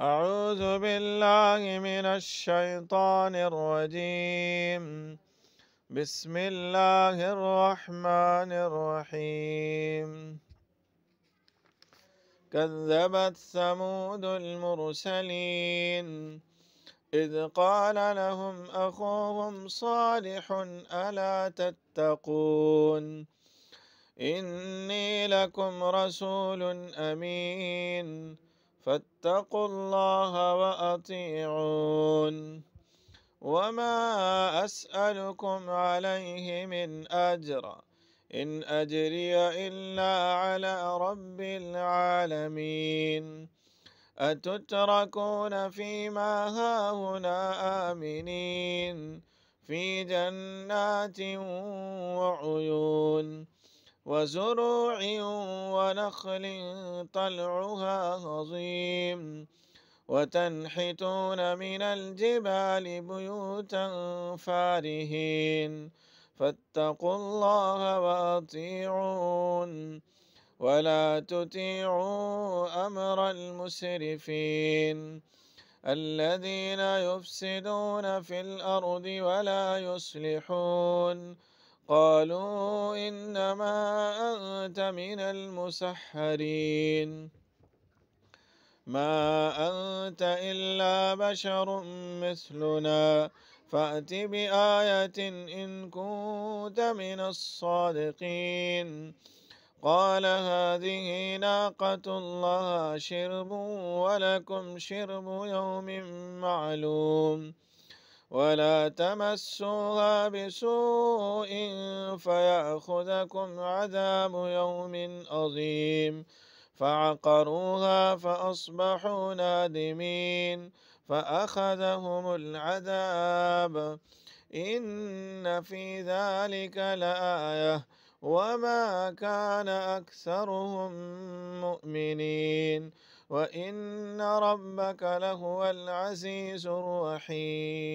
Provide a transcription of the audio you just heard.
أعوذ بالله من الشيطان الرجيم بسم الله الرحمن الرحيم كذبت ثمود المرسلين إذ قال لهم أخوهم صالح ألا تتقون إني لكم رسول أمين فاتقوا الله وأطيعون وما أسألكم عليه من أجر إن أجري إلا على رب العالمين أتتركون فيما هاهنا آمنين في جنات وعيون وزروع ونخل طلعها هضيم وتنحتون من الجبال بيوتا فارهين فاتقوا الله وأطيعون ولا تطيعوا أمر المسرفين الذين يفسدون في الأرض ولا يصلحون قالوا إنما أنت من المسحرين ما أنت إلا بشر مثلنا فأت بآية إن كنت من الصادقين قال هذه ناقة الله شرب ولكم شرب يوم معلوم ولا تمسوها بسوء فيأخذكم عذاب يوم عظيم فعقروها فأصبحوا نادمين فأخذهم العذاب إن في ذلك لآية وما كان أكثرهم مؤمنين وإن ربك لهو العزيز الرحيم